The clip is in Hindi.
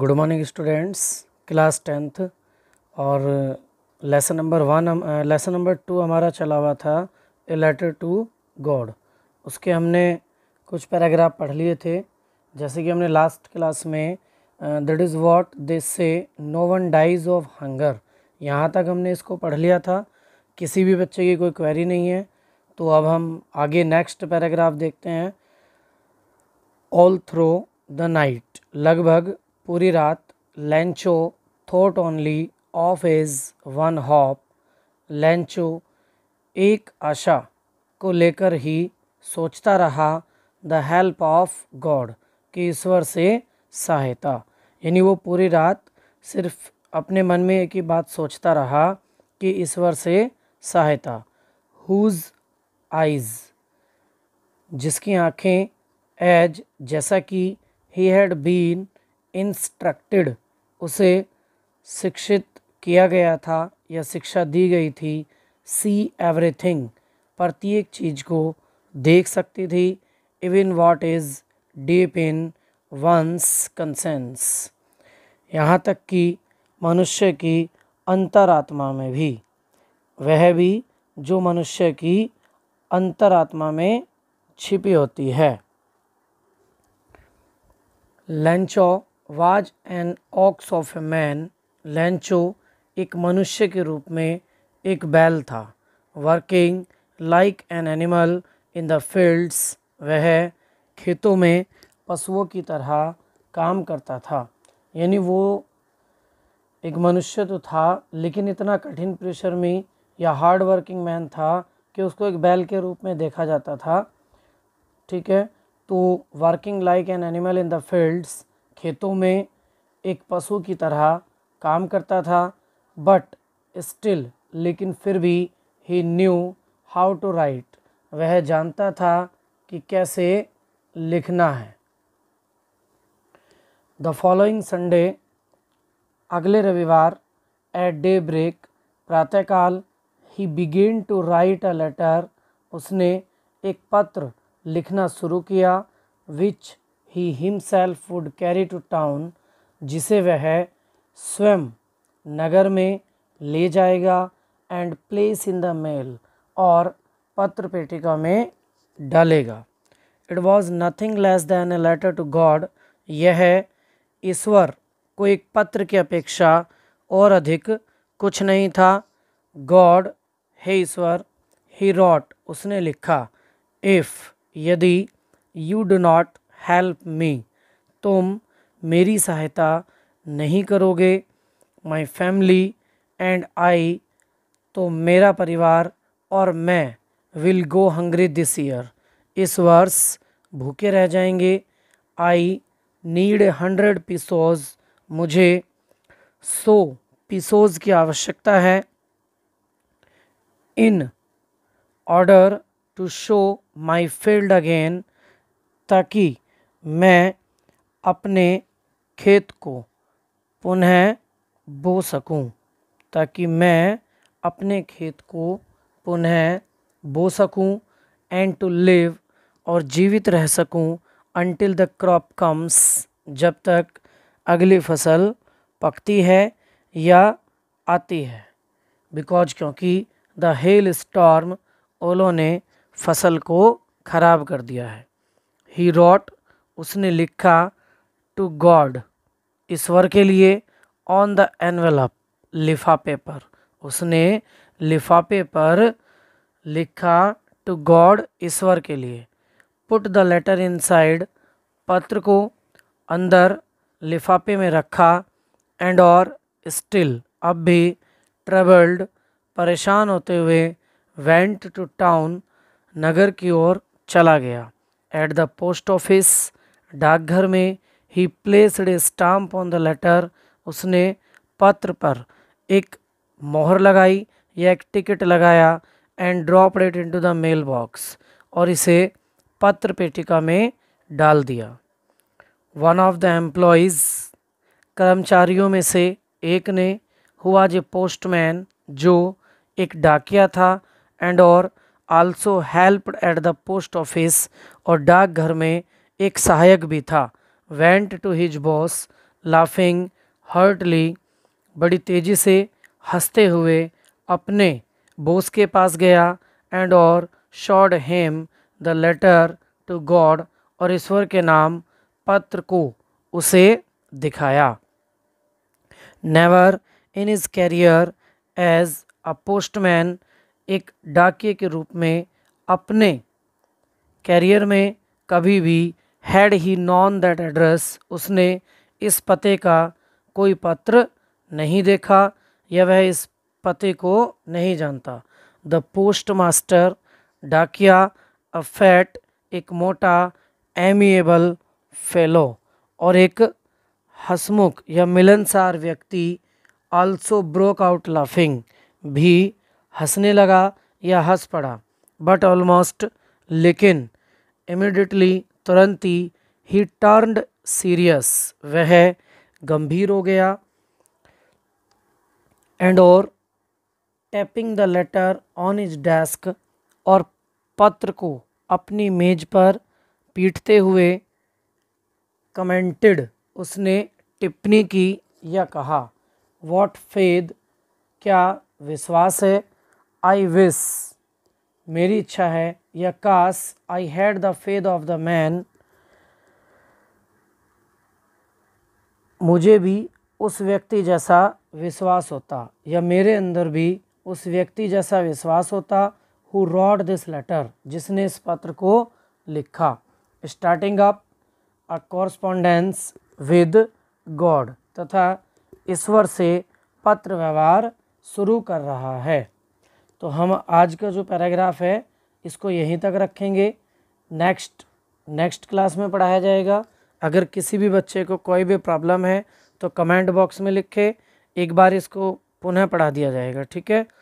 good morning students class tenth और lesson number one lesson number two हमारा चला हुआ था ए लेटर टू गॉड उसके हमने कुछ पैराग्राफ पढ़ लिए थे जैसे कि हमने लास्ट क्लास में that is what they say no one dies of hunger यहाँ तक हमने इसको पढ़ लिया था किसी भी बच्चे की कोई क्वेरी नहीं है तो अब हम आगे नेक्स्ट पैराग्राफ देखते हैं ऑल थ्रो द नाइट लगभग पूरी रात Lencho thought only of his one hope Lencho एक आशा को लेकर ही सोचता रहा द हेल्प ऑफ गॉड कि ईश्वर से सहायता यानी वो पूरी रात सिर्फ अपने मन में एक ही बात सोचता रहा कि ईश्वर से सहायता हुज आइज जिसकी आँखें एज जैसा कि ही हैड बीन इंस्ट्रक्टेड उसे शिक्षित किया गया था या शिक्षा दी गई थी सी एवरीथिंग प्रत्येक चीज़ को देख सकती थी even what is deep in one's conscience यहाँ तक कि मनुष्य की अंतरात्मा में भी वह भी जो मनुष्य की अंतरात्मा में छिपी होती है Lencho was an ox of a man Lencho एक मनुष्य के रूप में एक बैल था working like an animal in the fields वह खेतों में पशुओं की तरह काम करता था यानी वो एक मनुष्य तो था लेकिन इतना कठिन प्रेशर में या हार्ड वर्किंग मैन था कि उसको एक बैल के रूप में देखा जाता था ठीक है तो working like an animal in the fields खेतों में एक पशु की तरह काम करता था बट स्टिल लेकिन फिर भी he knew how to write वह जानता था कि कैसे लिखना है द फॉलोइंग संडे अगले रविवार एट डे ब्रेक प्रातःकाल he began to write a letter उसने एक पत्र लिखना शुरू किया which he himself would carry to town जिसे वह स्वयं नगर में ले जाएगा and place in the mail और पत्र पेटिका में डालेगा it was nothing less than a letter to God यह ईश्वर को एक पत्र की अपेक्षा और अधिक कुछ नहीं था गॉड हे ईश्वर ही रॉट उसने लिखा इफ़ यदि you do not help me तुम मेरी सहायता नहीं करोगे माई फैमिली एंड आई तो मेरा परिवार और मैं will go hungry this year इस वर्ष भूखे रह जाएंगे आई नीड हंड्रेड पिसोज मुझे सो पिसोज की आवश्यकता है in order to sow my field again ताकि मैं अपने खेत को पुनः बो सकूँ ताकि मैं अपने खेत को पुनः बो सकूँ एंड टू लिव और जीवित रह सकूँ अनटिल द क्रॉप कम्स जब तक अगली फसल पकती है या आती है बिकॉज क्योंकि द हेल स्टॉर्म ओलो ने फसल को ख़राब कर दिया है ही रॉट उसने लिखा टू गॉड ईश्वर के लिए ऑन द एनवेलप लिफाफे पर उसने लिफाफे पर लिखा टू गॉड ईश्वर के लिए पुट द लेटर इनसाइड पत्र को अंदर लिफाफे में रखा एंड और स्टिल अब भी ट्रेवल्ड परेशान होते हुए वेंट टू टाउन नगर की ओर चला गया एट द पोस्ट ऑफिस डाकघर में he placed a stamp on the letter उसने पत्र पर एक मोहर लगाई या एक टिकट लगाया and drop it into the mail box और इसे पत्र पेटिका में डाल दिया वन ऑफ द एम्प्लॉयज़ कर्मचारियों में से एक ने हुआ जे पोस्टमैन जो एक डाकिया था एंड और also help at the post office और डाकघर में एक सहायक भी था went to his boss laughing heartily बड़ी तेज़ी से हंसते हुए अपने बोस के पास गया एंड और showed him the letter to God और ईश्वर के नाम पत्र को उसे दिखाया never in his career as a postman एक डाकिए के रूप में अपने कैरियर में कभी भी had he known that address उसने इस पते का कोई पत्र नहीं देखा या वह इस पते को नहीं जानता द पोस्ट मास्टर डाकिया अ फैट एक मोटा एमिएबल फेलो और एक हसमुख या मिलनसार व्यक्ति आल्सो ब्रोक आउट लाफिंग भी हंसने लगा या हंस पड़ा बट ऑलमोस्ट लेकिन इमिडिएटली तुरंत ही ही टर्नड सीरियस वह गंभीर हो गया एंड और tapping the letter on his desk और पत्र को अपनी मेज पर पीटते हुए कमेंटेड उसने टिप्पणी की या कहा वॉट फेद क्या विश्वास है आई विस मेरी इच्छा है या काश I had the faith of the man मुझे भी उस व्यक्ति जैसा विश्वास होता या मेरे अंदर भी उस व्यक्ति जैसा विश्वास होता हु रॉड दिस लेटर जिसने इस पत्र को लिखा starting up a correspondence with God तथा ईश्वर से पत्र व्यवहार शुरू कर रहा है तो हम आज का जो पैराग्राफ है इसको यहीं तक रखेंगे नेक्स्ट नेक्स्ट क्लास में पढ़ाया जाएगा अगर किसी भी बच्चे को कोई भी प्रॉब्लम है तो कमेंट बॉक्स में लिखे एक बार इसको पुनः पढ़ा दिया जाएगा ठीक है